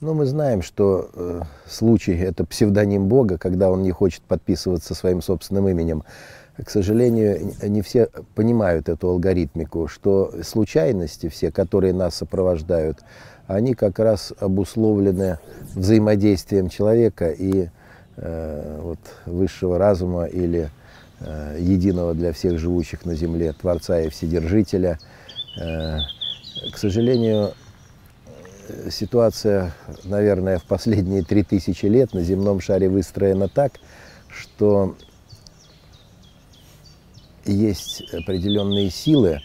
Но ну, мы знаем, что э, случай – это псевдоним Бога, когда он не хочет подписываться своим собственным именем. К сожалению, не все понимают эту алгоритмику, что случайности все, которые нас сопровождают, они как раз обусловлены взаимодействием человека и э, вот, высшего разума или э, единого для всех живущих на Земле Творца и Вседержителя. Э, к сожалению, ситуация, наверное, в последние 3000 лет на земном шаре выстроена так, что есть определенные силы,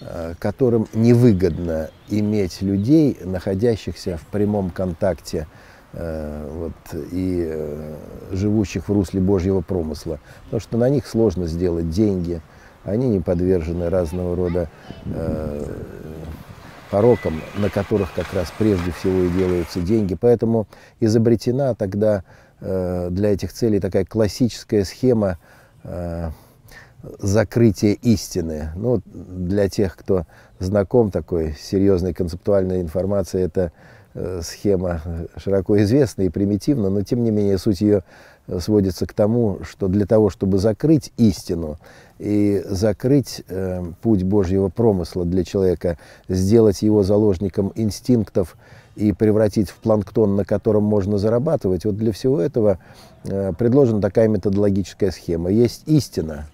э, которым невыгодно иметь людей, находящихся в прямом контакте э, вот, и э, живущих в русле Божьего промысла. Потому что на них сложно сделать деньги, они не подвержены разного рода порокам, на которых как раз прежде всего и делаются деньги. Поэтому изобретена тогда э, для этих целей такая классическая схема э, закрытия истины. Ну, для тех, кто знаком такой серьезной концептуальной информации, это Э, схема э, широко известна и примитивна, но тем не менее суть ее э, сводится к тому, что для того, чтобы закрыть истину и закрыть э, путь Божьего промысла для человека, сделать его заложником инстинктов и превратить в планктон, на котором можно зарабатывать, вот для всего этого э, предложена такая методологическая схема. Есть истина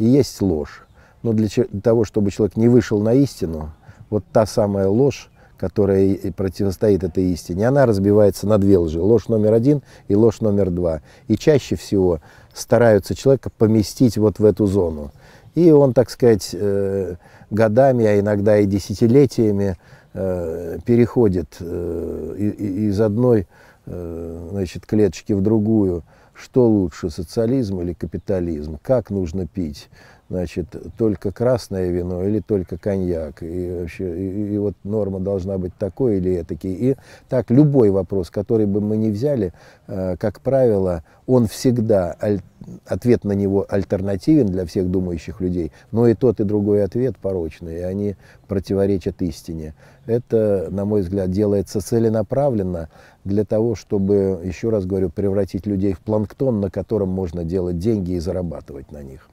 и есть ложь. Но для, для того, чтобы человек не вышел на истину, вот та самая ложь, которая противостоит этой истине, она разбивается на две лжи. Ложь номер один и ложь номер два. И чаще всего стараются человека поместить вот в эту зону. И он, так сказать, э, годами, а иногда и десятилетиями э, переходит э, из одной значит, клеточки в другую. Что лучше, социализм или капитализм? Как нужно пить? значит, только красное вино или только коньяк. И, вообще, и, и вот норма должна быть такой или этакой. И так любой вопрос, который бы мы не взяли, э, как правило, он всегда, аль, ответ на него альтернативен для всех думающих людей, но и тот, и другой ответ порочный, и они противоречат истине. Это, на мой взгляд, делается целенаправленно для того, чтобы, еще раз говорю, превратить людей в планктон, на котором можно делать деньги и зарабатывать на них.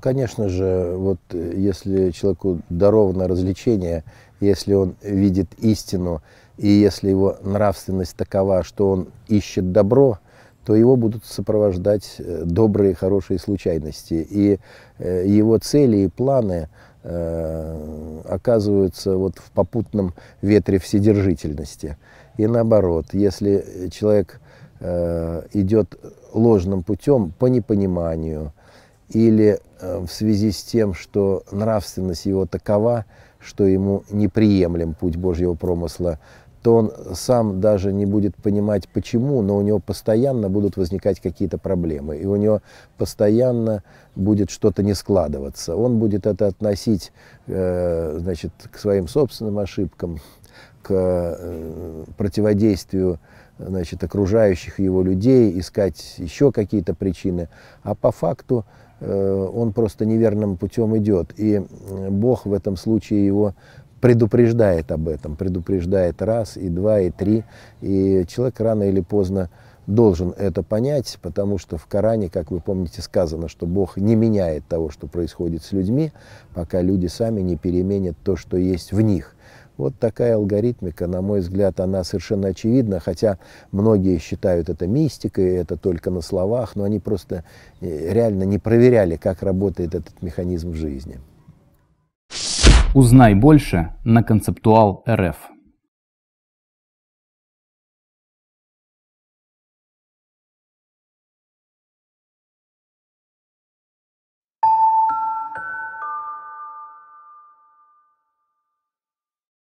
Конечно же, вот э, если человеку даровано развлечение, если он видит истину, и если его нравственность такова, что он ищет добро, то его будут сопровождать э, добрые, хорошие случайности. И э, его цели и планы оказываются вот в попутном ветре вседержительности. И наоборот, если человек Э, идет ложным путем по непониманию или э, в связи с тем, что нравственность его такова, что ему неприемлем путь Божьего промысла, то он сам даже не будет понимать почему, но у него постоянно будут возникать какие-то проблемы, и у него постоянно будет что-то не складываться. Он будет это относить э, значит, к своим собственным ошибкам, к противодействию значит, окружающих его людей, искать еще какие-то причины. А по факту э, он просто неверным путем идет. И Бог в этом случае его предупреждает об этом, предупреждает раз, и два, и три. И человек рано или поздно должен это понять, потому что в Коране, как вы помните, сказано, что Бог не меняет того, что происходит с людьми, пока люди сами не переменят то, что есть в них. Вот такая алгоритмика, на мой взгляд, она совершенно очевидна, хотя многие считают это мистикой, это только на словах, но они просто э, реально не проверяли, как работает этот механизм в жизни. Узнай больше на концептуал РФ.